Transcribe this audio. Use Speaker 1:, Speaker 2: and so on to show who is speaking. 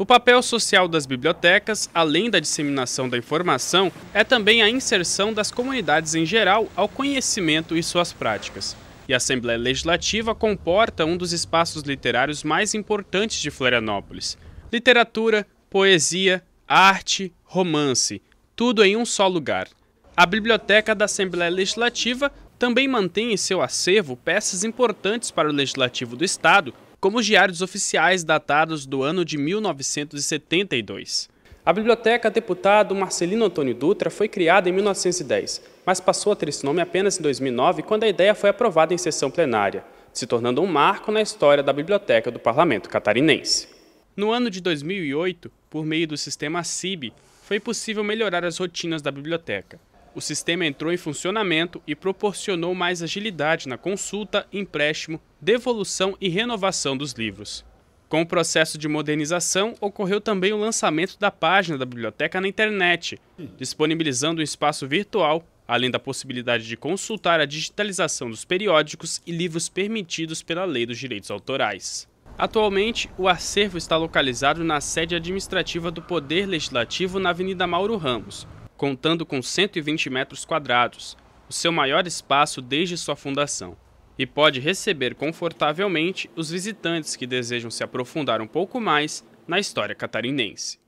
Speaker 1: O papel social das bibliotecas, além da disseminação da informação, é também a inserção das comunidades em geral ao conhecimento e suas práticas. E a Assembleia Legislativa comporta um dos espaços literários mais importantes de Florianópolis. Literatura, poesia, arte, romance, tudo em um só lugar. A Biblioteca da Assembleia Legislativa também mantém em seu acervo peças importantes para o Legislativo do Estado, como os diários oficiais datados do ano de 1972. A Biblioteca Deputado Marcelino Antônio Dutra foi criada em 1910, mas passou a ter esse nome apenas em 2009, quando a ideia foi aprovada em sessão plenária, se tornando um marco na história da Biblioteca do Parlamento Catarinense. No ano de 2008, por meio do sistema CIB, foi possível melhorar as rotinas da biblioteca o sistema entrou em funcionamento e proporcionou mais agilidade na consulta, empréstimo, devolução e renovação dos livros. Com o processo de modernização, ocorreu também o lançamento da página da biblioteca na internet, disponibilizando um espaço virtual, além da possibilidade de consultar a digitalização dos periódicos e livros permitidos pela Lei dos Direitos Autorais. Atualmente, o acervo está localizado na sede administrativa do Poder Legislativo na Avenida Mauro Ramos, contando com 120 metros quadrados, o seu maior espaço desde sua fundação, e pode receber confortavelmente os visitantes que desejam se aprofundar um pouco mais na história catarinense.